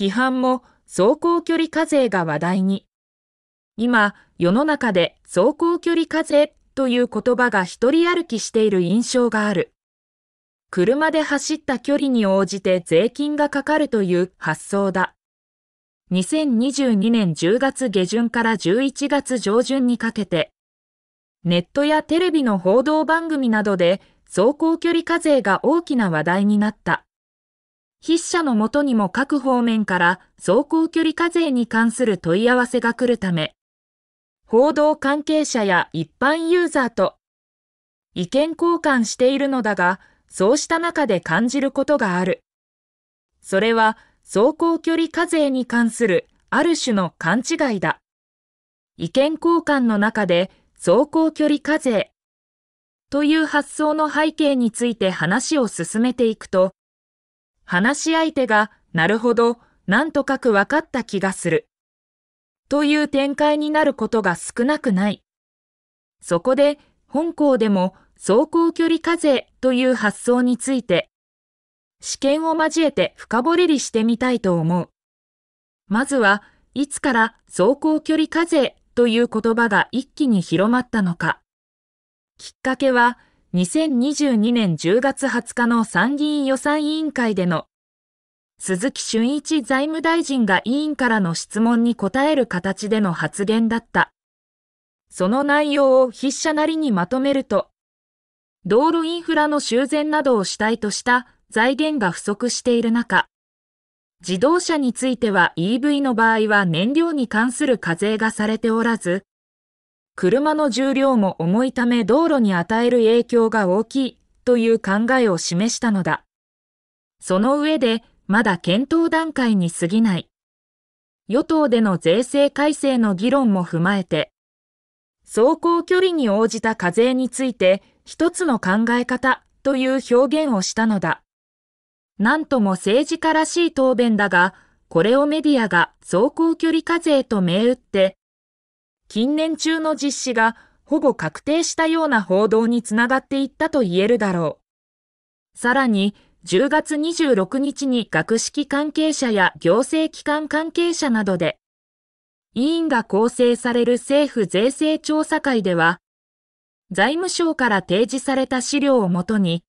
批判も走行距離課税が話題に。今、世の中で走行距離課税という言葉が一人歩きしている印象がある。車で走った距離に応じて税金がかかるという発想だ。2022年10月下旬から11月上旬にかけて、ネットやテレビの報道番組などで走行距離課税が大きな話題になった。筆者のもとにも各方面から走行距離課税に関する問い合わせが来るため、報道関係者や一般ユーザーと意見交換しているのだが、そうした中で感じることがある。それは走行距離課税に関するある種の勘違いだ。意見交換の中で走行距離課税という発想の背景について話を進めていくと、話し相手が、なるほど、なんとかく分かった気がする。という展開になることが少なくない。そこで、本校でも走行距離課税という発想について、試験を交えて深掘りしてみたいと思う。まずは、いつから走行距離課税という言葉が一気に広まったのか。きっかけは、2022年10月20日の参議院予算委員会での鈴木俊一財務大臣が委員からの質問に答える形での発言だった。その内容を筆者なりにまとめると、道路インフラの修繕などを主体とした財源が不足している中、自動車については EV の場合は燃料に関する課税がされておらず、車の重量も重いため道路に与える影響が大きいという考えを示したのだ。その上で、まだ検討段階に過ぎない。与党での税制改正の議論も踏まえて、走行距離に応じた課税について一つの考え方という表現をしたのだ。なんとも政治家らしい答弁だが、これをメディアが走行距離課税と銘打って近年中の実施がほぼ確定したような報道につながっていったと言えるだろう。さらに、10月26日に学識関係者や行政機関関係者などで、委員が構成される政府税制調査会では、財務省から提示された資料をもとに、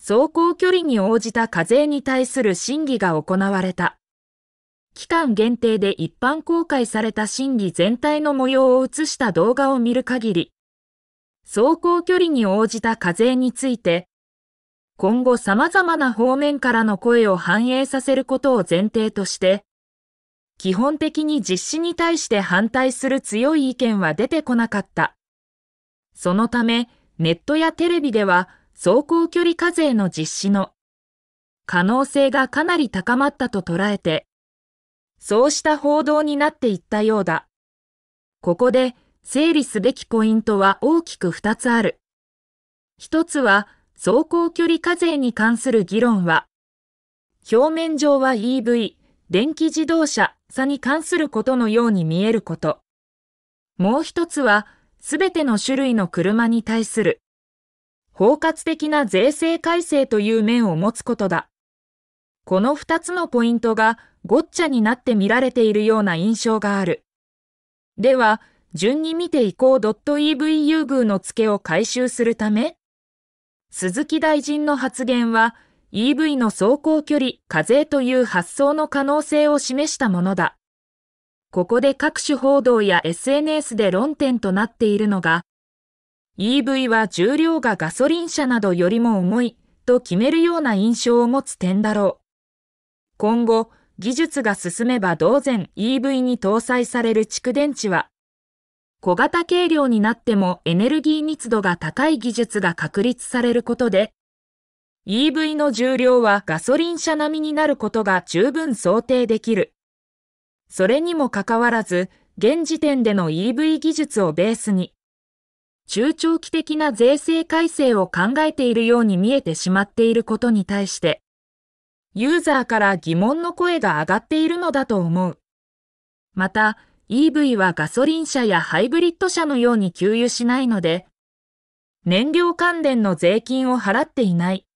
走行距離に応じた課税に対する審議が行われた。期間限定で一般公開された審議全体の模様を映した動画を見る限り、走行距離に応じた課税について、今後様々な方面からの声を反映させることを前提として、基本的に実施に対して反対する強い意見は出てこなかった。そのため、ネットやテレビでは走行距離課税の実施の可能性がかなり高まったと捉えて、そうした報道になっていったようだ。ここで整理すべきポイントは大きく2つある。1つは走行距離課税に関する議論は、表面上は EV、電気自動車、差に関することのように見えること。もう一つは、すべての種類の車に対する、包括的な税制改正という面を持つことだ。この2つのポイントがごっちゃになって見られているような印象がある。では、順に見ていこう .ev 優遇の付けを回収するため鈴木大臣の発言は EV の走行距離、課税という発想の可能性を示したものだ。ここで各種報道や SNS で論点となっているのが EV は重量がガソリン車などよりも重いと決めるような印象を持つ点だろう。今後、技術が進めば同然 EV に搭載される蓄電池は、小型軽量になってもエネルギー密度が高い技術が確立されることで、EV の重量はガソリン車並みになることが十分想定できる。それにもかかわらず、現時点での EV 技術をベースに、中長期的な税制改正を考えているように見えてしまっていることに対して、ユーザーから疑問の声が上がっているのだと思う。また、EV はガソリン車やハイブリッド車のように給油しないので、燃料関連の税金を払っていない。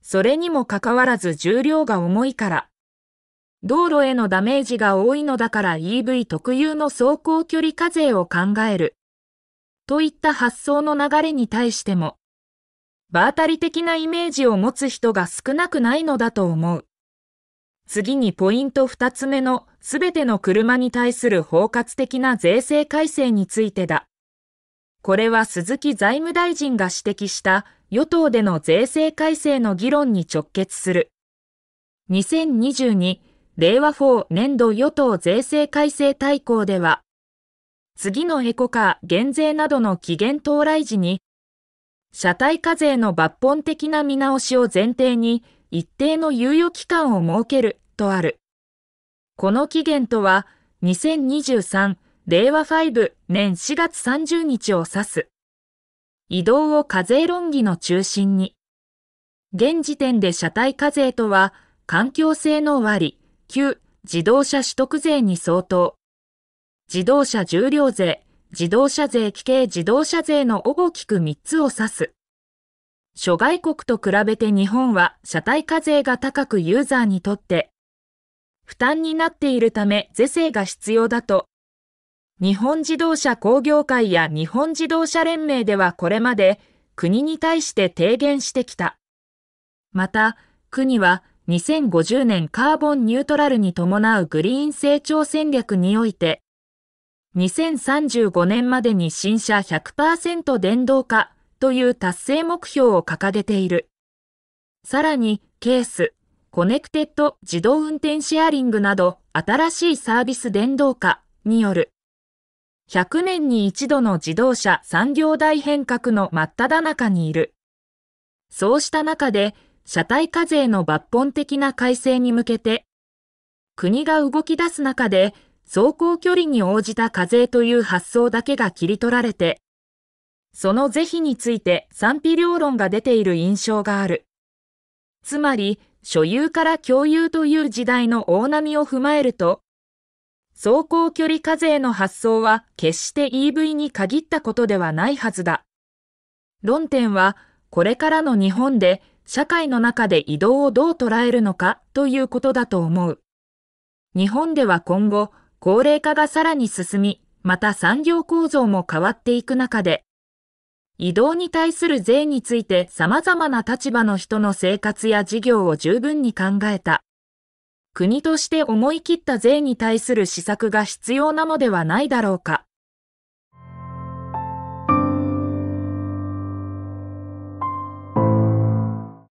それにもかかわらず重量が重いから。道路へのダメージが多いのだから EV 特有の走行距離課税を考える。といった発想の流れに対しても、場当たり的なイメージを持つ人が少なくないのだと思う。次にポイント二つ目のすべての車に対する包括的な税制改正についてだ。これは鈴木財務大臣が指摘した与党での税制改正の議論に直結する。2022令和4年度与党税制改正大綱では、次のエコカー減税などの期限到来時に社体課税の抜本的な見直しを前提に一定の猶予期間を設けるとある。この期限とは2023令和5年4月30日を指す。移動を課税論議の中心に。現時点で車体課税とは環境性能割、旧自動車取得税に相当。自動車重量税、自動車税規定自動車税の大きく3つを指す。諸外国と比べて日本は車体課税が高くユーザーにとって負担になっているため是正が必要だと。日本自動車工業会や日本自動車連盟ではこれまで国に対して提言してきた。また、国は2050年カーボンニュートラルに伴うグリーン成長戦略において、2035年までに新車100%電動化という達成目標を掲げている。さらに、ケース、コネクテッド自動運転シェアリングなど新しいサービス電動化による100年に一度の自動車産業大変革の真っ只中にいる。そうした中で、車体課税の抜本的な改正に向けて、国が動き出す中で、走行距離に応じた課税という発想だけが切り取られて、その是非について賛否両論が出ている印象がある。つまり、所有から共有という時代の大波を踏まえると、走行距離課税の発想は決して EV に限ったことではないはずだ。論点は、これからの日本で社会の中で移動をどう捉えるのかということだと思う。日本では今後、高齢化がさらに進み、また産業構造も変わっていく中で、移動に対する税について様々な立場の人の生活や事業を十分に考えた。国として思い切った税に対する施策が必要なのではないだろうか。